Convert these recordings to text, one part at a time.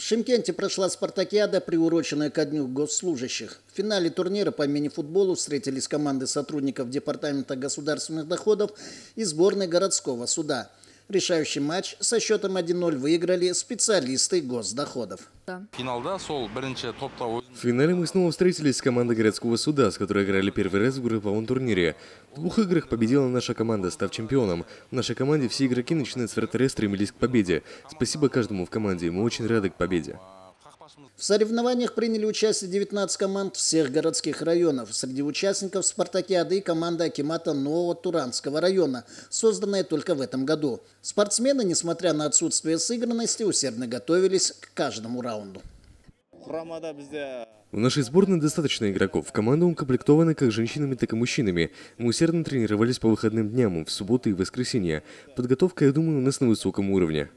В Шимкенте прошла спартакиада, приуроченная ко дню госслужащих. В финале турнира по мини-футболу встретились команды сотрудников Департамента государственных доходов и сборной городского суда. Решающий матч со счетом 1-0 выиграли специалисты госдоходов. В финале мы снова встретились с командой городского суда, с которой играли первый раз в групповом турнире. В двух играх победила наша команда, став чемпионом. В нашей команде все игроки, начиная с вратаря, стремились к победе. Спасибо каждому в команде, мы очень рады к победе. В соревнованиях приняли участие 19 команд всех городских районов. Среди участников «Спартакиады» и команда Акимата Нового Туранского района, созданная только в этом году. Спортсмены, несмотря на отсутствие сыгранности, усердно готовились к каждому раунду. В нашей сборной достаточно игроков. Команда укомплектована как женщинами, так и мужчинами. Мы усердно тренировались по выходным дням, в субботу и воскресенье. Подготовка, я думаю, у нас на высоком уровне.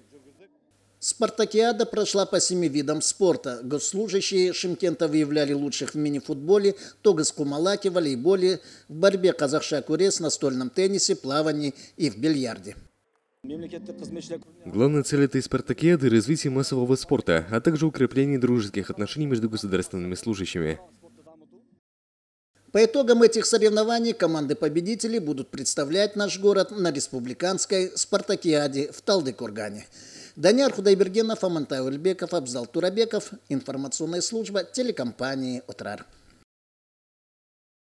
Спартакиада прошла по семи видам спорта. Госслужащие Шимкента выявляли лучших в мини-футболе, тогас-кумалаке, волейболе, в борьбе казахша-курес, настольном теннисе, плавании и в бильярде. Главная цель этой спартакиады – развитие массового спорта, а также укрепление дружеских отношений между государственными служащими. По итогам этих соревнований команды-победителей будут представлять наш город на республиканской спартакиаде в Талдыкургане. Даняр Худайбергенов, Амантай Ульбеков, Абзал Турабеков, информационная служба телекомпании «Отрар».